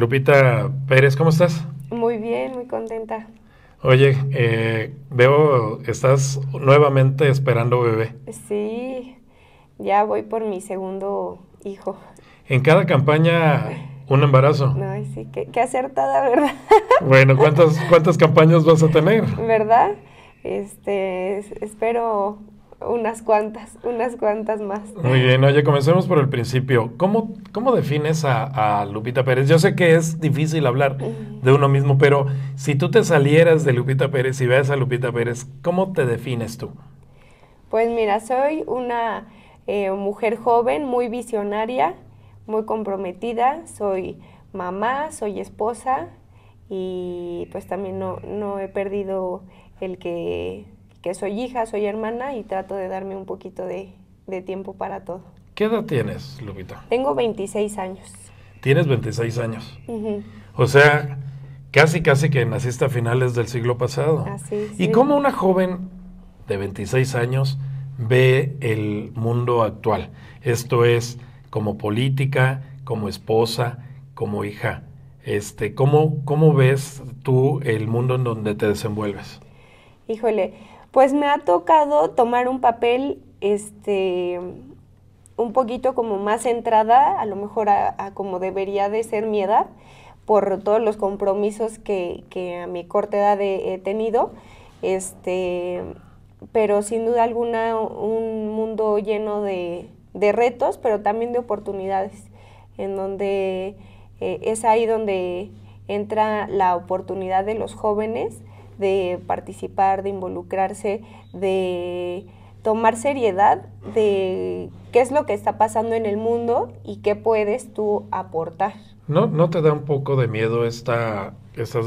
Lupita Pérez, ¿cómo estás? Muy bien, muy contenta. Oye, eh, veo, estás nuevamente esperando bebé. Sí, ya voy por mi segundo hijo. En cada campaña un embarazo. No, sí, qué, qué acertada, ¿verdad? Bueno, ¿cuántas, ¿cuántas campañas vas a tener? ¿Verdad? Este, espero unas cuantas, unas cuantas más. Muy bien, oye, comencemos por el principio. ¿Cómo, cómo defines a, Lupita Pérez? Yo sé que es difícil hablar de uno mismo, pero si tú te salieras de Lupita Pérez y ves a Lupita Pérez, ¿cómo te defines tú? Pues mira, soy una eh, mujer joven, muy visionaria, muy comprometida, soy mamá, soy esposa y pues también no he perdido el que que soy hija, soy hermana y trato de darme un poquito de, tiempo para todo. ¿Qué edad tienes, Lupita? Tengo 26 años. Tienes 26 años. O sea, casi, casi que naciste a finales del siglo pasado. Así ¿Y cómo una joven de 26 años ve el mundo actual? Esto es, como política, como esposa, como hija. Este, ¿cómo, ¿Cómo ves tú el mundo en donde te desenvuelves? Híjole, pues me ha tocado tomar un papel, este, un poquito como más centrada, a lo mejor a, como debería de ser mi edad, por todos los compromisos que, a mi corta edad he, tenido, este, pero sin duda alguna un mundo lleno de, retos, pero también de oportunidades, en donde eh, es ahí donde entra la oportunidad de los jóvenes de participar, de involucrarse, de tomar seriedad de qué es lo que está pasando en el mundo y qué puedes tú aportar. ¿No, no te da un poco de miedo estas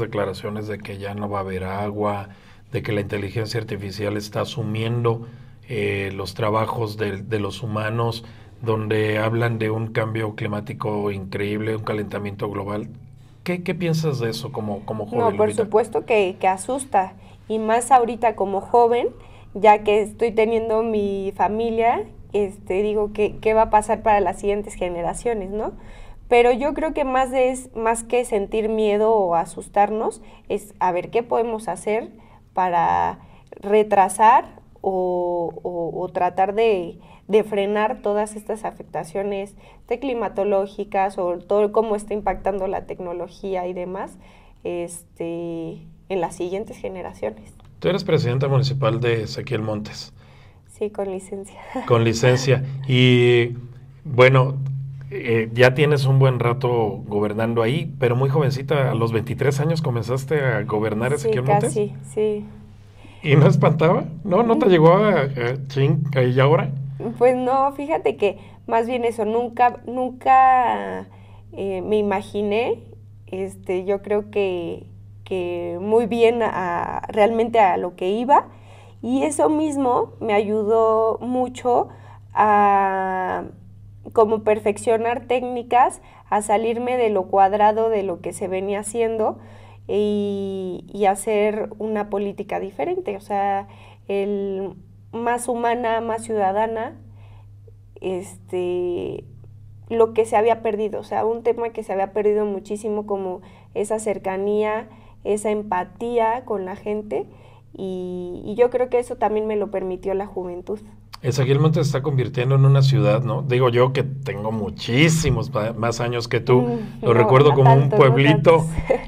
declaraciones de que ya no va a haber agua, de que la inteligencia artificial está asumiendo eh, los trabajos de, de los humanos, donde hablan de un cambio climático increíble, un calentamiento global? ¿Qué, piensas de eso como, como joven? No, por supuesto que, asusta. Y más ahorita como joven, ya que estoy teniendo mi familia, este, digo, ¿qué, ¿qué va a pasar para las siguientes generaciones, no? Pero yo creo que más, más que sentir miedo o asustarnos, es a ver qué podemos hacer para retrasar o, tratar de, frenar todas estas afectaciones climatológicas o todo cómo está impactando la tecnología y demás este, en las siguientes generaciones. Tú eres presidenta municipal de Ezequiel Montes. Sí, con licencia. Con licencia. Y bueno, eh, ya tienes un buen rato gobernando ahí, pero muy jovencita, a los 23 años comenzaste a gobernar Ezequiel sí, casi, sí. ¿Y no espantaba? ¿No? ¿No te llegó a, chingar y ahora? Pues no, fíjate que más bien eso, nunca, nunca eh, me imaginé, este, yo creo que, muy bien realmente a lo que iba y eso mismo me ayudó mucho a como perfeccionar técnicas, a salirme de lo cuadrado de lo que se venía haciendo y, hacer una política diferente, o sea, el más humana, más ciudadana, este, lo que se había perdido, o sea, un tema que se había perdido muchísimo como esa cercanía, esa empatía con la gente y yo creo que eso también me lo permitió la juventud. Montes se está convirtiendo en una ciudad, ¿no? Digo yo que tengo muchísimos más años que tú. Mm, lo recuerdo como un pueblito,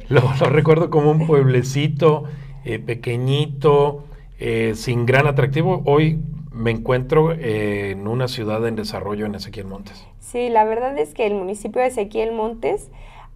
lo, recuerdo como un pueblecito eh, pequeñito, eh, sin gran atractivo. Hoy me encuentro eh, en una ciudad en desarrollo en Ezequiel Montes. Sí, la verdad es que el municipio de Ezequiel Montes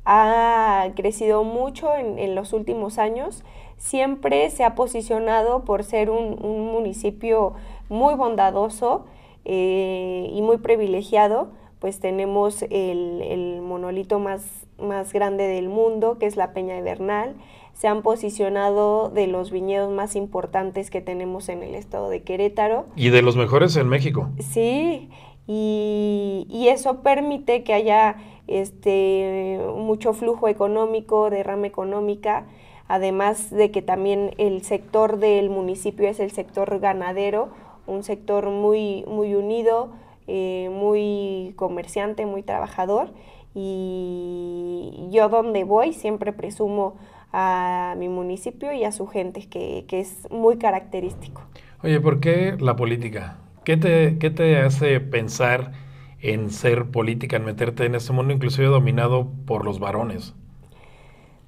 ha crecido mucho en, los últimos años. Siempre se ha posicionado por ser un, un municipio muy bondadoso eh, y muy privilegiado, pues tenemos el, monolito más, más grande del mundo, que es la Peña de Se han posicionado de los viñedos más importantes que tenemos en el estado de Querétaro. Y de los mejores en México. Sí, y, y eso permite que haya este, mucho flujo económico, derrama económica, además de que también el sector del municipio es el sector ganadero, un sector muy, muy unido, eh, muy comerciante, muy trabajador. Y yo donde voy siempre presumo a mi municipio y a su gente, que, es muy característico. Oye, ¿por qué la política? ¿Qué te, qué te hace pensar en ser política, en meterte en este mundo, inclusive dominado por los varones?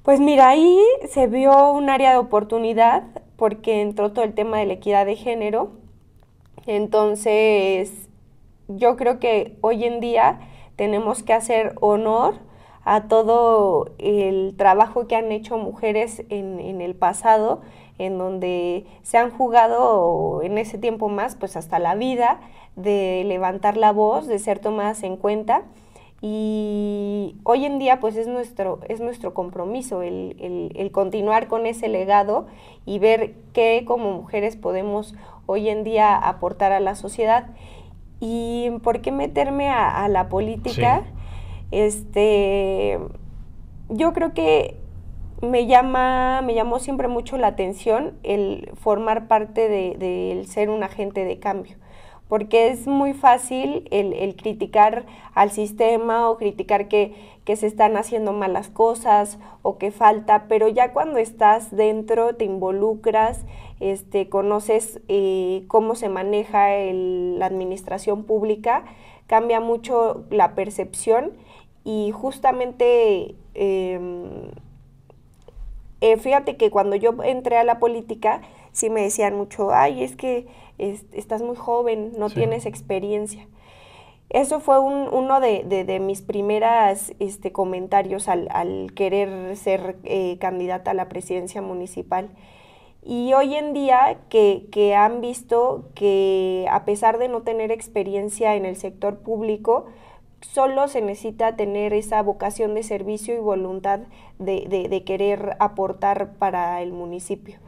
Pues mira, ahí se vio un área de oportunidad porque entró todo el tema de la equidad de género entonces, yo creo que hoy en día tenemos que hacer honor a todo el trabajo que han hecho mujeres en, en, el pasado, en donde se han jugado en ese tiempo más, pues hasta la vida, de levantar la voz, de ser tomadas en cuenta. Y hoy en día pues es nuestro, es nuestro compromiso el, el continuar con ese legado y ver qué como mujeres podemos hoy en día aportar a la sociedad. ¿Y por qué meterme a, la política? Este, yo creo que me llama, me llamó siempre mucho la atención el formar parte del de ser un agente de cambio porque es muy fácil el, criticar al sistema o criticar que, se están haciendo malas cosas o que falta, pero ya cuando estás dentro te involucras, este, conoces eh, cómo se maneja la administración pública, cambia mucho la percepción y justamente... Em, eh, fíjate que cuando yo entré a la política, sí me decían mucho, ay, es que estás muy joven, no tienes experiencia. Eso fue uno de, mis primeras este, comentarios al, querer ser eh, candidata a la presidencia municipal. Y hoy en día que, han visto que a pesar de no tener experiencia en el sector público, solo se necesita tener esa vocación de servicio y voluntad de querer aportar para el municipio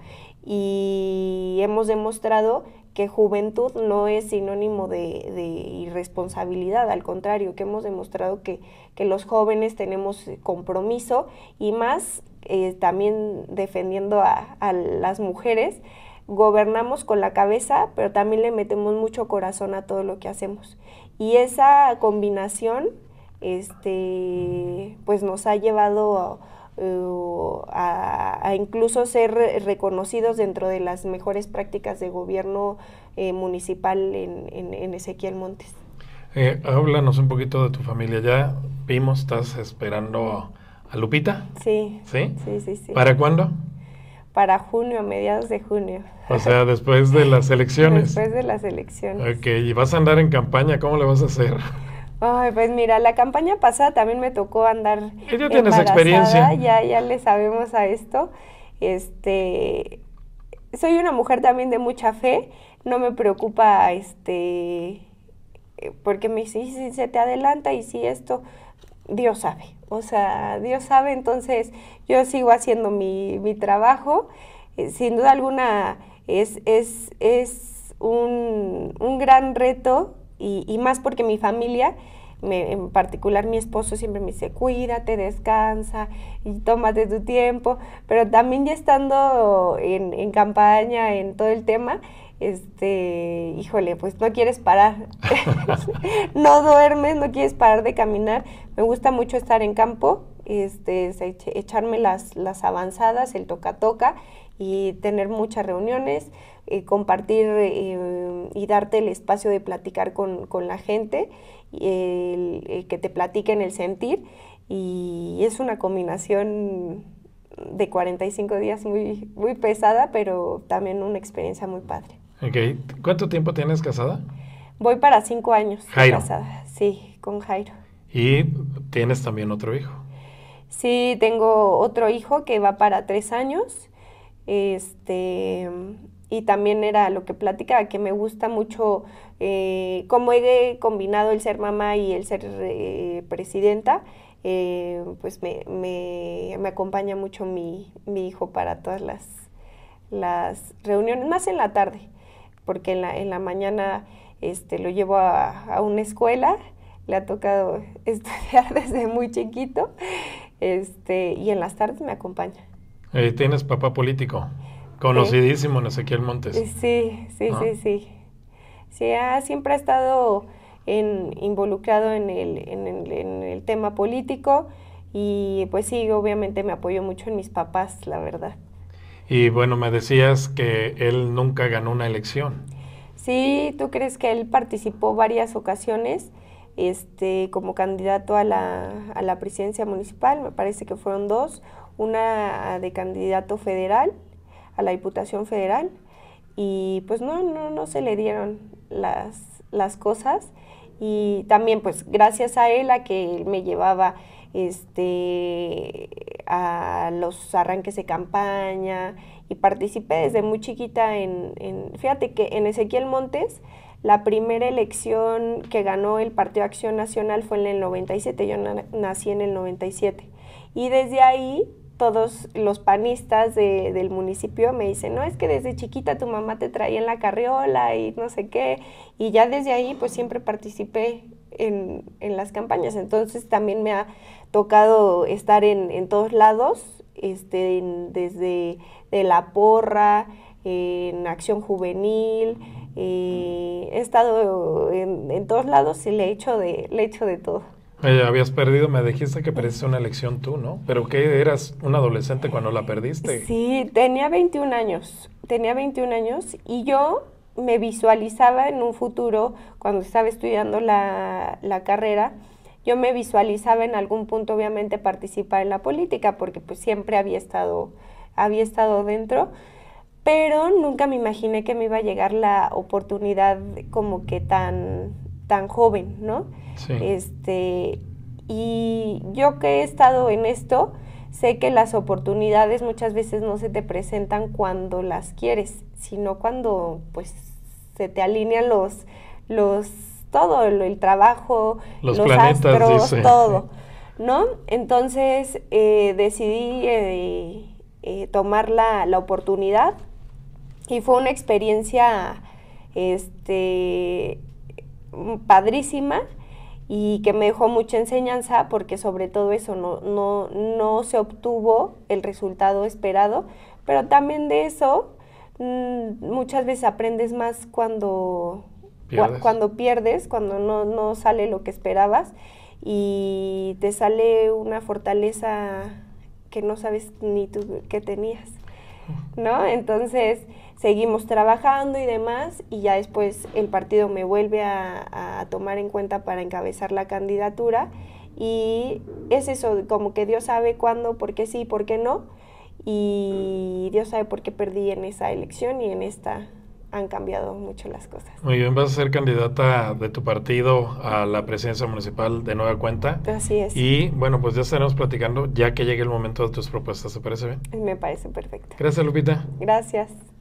y hemos demostrado que juventud no es sinónimo de, irresponsabilidad, al contrario, que hemos demostrado que, los jóvenes tenemos eh, compromiso y más eh, también defendiendo a, las mujeres, gobernamos con la cabeza, pero también le metemos mucho corazón a todo lo que hacemos. Y esa combinación este, pues nos ha llevado a eh, a, incluso ser reconocidos dentro de las mejores prácticas de gobierno eh, municipal en, en, Ezequiel Montes. Eh, háblanos un poquito de tu familia. Ya vimos, estás esperando a Lupita. Sí. ¿Sí? Sí, sí, sí. para cuándo? Para junio, a mediados de junio. O sea, después de las elecciones. después de las elecciones. Ok, y vas a andar en campaña, ¿cómo le vas a hacer? Ay, pues mira, la campaña pasada también me tocó andar. Y ya tienes experiencia. Ya, le sabemos a esto. Este, soy una mujer también de mucha fe. No me preocupa, este, eh, porque me dice, si se te adelanta y si esto, Dios sabe. O sea, Dios sabe, entonces yo sigo haciendo mi, trabajo. Eh, sin duda alguna es, un, gran reto y, más porque mi familia en particular mi esposo siempre me dice, cuídate, descansa y tómate tu tiempo, pero también ya estando en, campaña, en todo el tema, este, híjole, pues no quieres parar, no duermes, no quieres parar de caminar. Me gusta mucho estar en campo, este, echarme las, avanzadas, el toca-toca y tener muchas reuniones, eh, compartir eh, y darte el espacio de platicar con, con la gente el, que te platiquen el sentir y es una combinación de 45 días muy, pesada, pero también una experiencia muy padre. Okay. ¿Cuánto tiempo tienes casada? Voy para cinco años casada, sí, con Jairo. ¿Y tienes también otro hijo? Sí, tengo otro hijo que va para tres años. Este, y también era lo que platicaba, que me gusta mucho eh, cómo he combinado el ser mamá y el ser eh, presidenta, eh, pues me, me, acompaña mucho mi, hijo para todas las, las reuniones, más en la tarde, porque en la, en la mañana este, lo llevo a, a una escuela, le ha tocado estudiar desde muy chiquito, este, y en las tardes me acompaña. Eh, ¿Tienes papá político? Conocidísimo Ezequiel Montes. Sí, sí, sí, sí. Sí, ha, siempre ha estado involucrado en el, tema político y pues sí, obviamente me apoyó mucho en mis papás, la verdad. Y bueno, me decías que él nunca ganó una elección. Sí, tú crees que él participó varias ocasiones este, como candidato a la, a la presidencia municipal, me parece que fueron dos, una de candidato federal a la Diputación Federal y pues no, no, no se le dieron las, cosas y también pues gracias a él a que él me llevaba este a los arranques de campaña y participé desde muy chiquita en, fíjate que en Ezequiel Montes la primera elección que ganó el Partido Acción Nacional fue en el 97, yo nací en el 97 y desde ahí todos los panistas del municipio me dicen, no, es que desde chiquita tu mamá te traía en la carriola y no sé qué, y ya desde ahí pues siempre participé en, en las campañas, entonces también me ha tocado estar en, en todos lados, este, desde de la porra, en acción juvenil, eh, he estado en, en, todos lados y le he hecho de, le he hecho de todo. Eh, habías perdido, me dijiste que perdiste una elección tú, ¿no? Pero que eras un adolescente cuando la perdiste. Sí, tenía 21 años, tenía 21 años y yo me visualizaba en un futuro, cuando estaba estudiando la, la carrera, yo me visualizaba en algún punto obviamente participar en la política, porque pues siempre había estado, había estado dentro, pero nunca me imaginé que me iba a llegar la oportunidad como que tan tan joven, ¿no? Este, y yo que he estado en esto, sé que las oportunidades muchas veces no se te presentan cuando las quieres, sino cuando pues se te alinean los, los, todo, el trabajo, los, planetas, astros, todo, ¿no? Entonces eh, decidí eh, eh, tomar la, la oportunidad y fue una experiencia, este, padrísima y que me dejó mucha enseñanza porque sobre todo eso no, no, se obtuvo el resultado esperado, pero también de eso mm, muchas veces aprendes más cuando pierdes, cuando, pierdes, cuando no, no sale lo que esperabas y te sale una fortaleza que no sabes ni tú que tenías, ¿no? Entonces seguimos trabajando y demás, y ya después el partido me vuelve a, tomar en cuenta para encabezar la candidatura, y es eso, como que Dios sabe cuándo, por qué sí, por qué no, y Dios sabe por qué perdí en esa elección y en esta han cambiado mucho las cosas. Muy bien, vas a ser candidata de tu partido a la presidencia municipal de nueva cuenta. Así es. Y bueno, pues ya estaremos platicando ya que llegue el momento de tus propuestas, se parece bien? Me parece perfecto. Gracias, Lupita. Gracias.